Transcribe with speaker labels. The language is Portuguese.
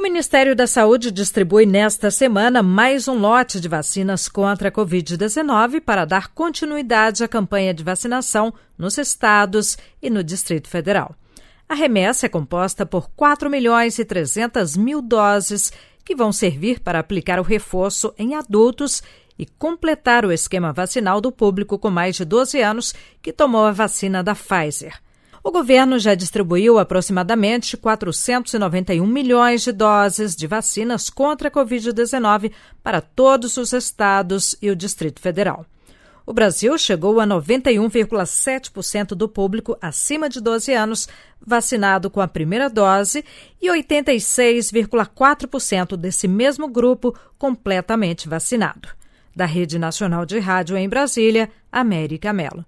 Speaker 1: O Ministério da Saúde distribui nesta semana mais um lote de vacinas contra a Covid-19 para dar continuidade à campanha de vacinação nos estados e no Distrito Federal. A remessa é composta por 4 milhões e 300 mil doses que vão servir para aplicar o reforço em adultos e completar o esquema vacinal do público com mais de 12 anos que tomou a vacina da Pfizer. O governo já distribuiu aproximadamente 491 milhões de doses de vacinas contra a Covid-19 para todos os estados e o Distrito Federal. O Brasil chegou a 91,7% do público acima de 12 anos vacinado com a primeira dose e 86,4% desse mesmo grupo completamente vacinado. Da Rede Nacional de Rádio em Brasília, América Mello.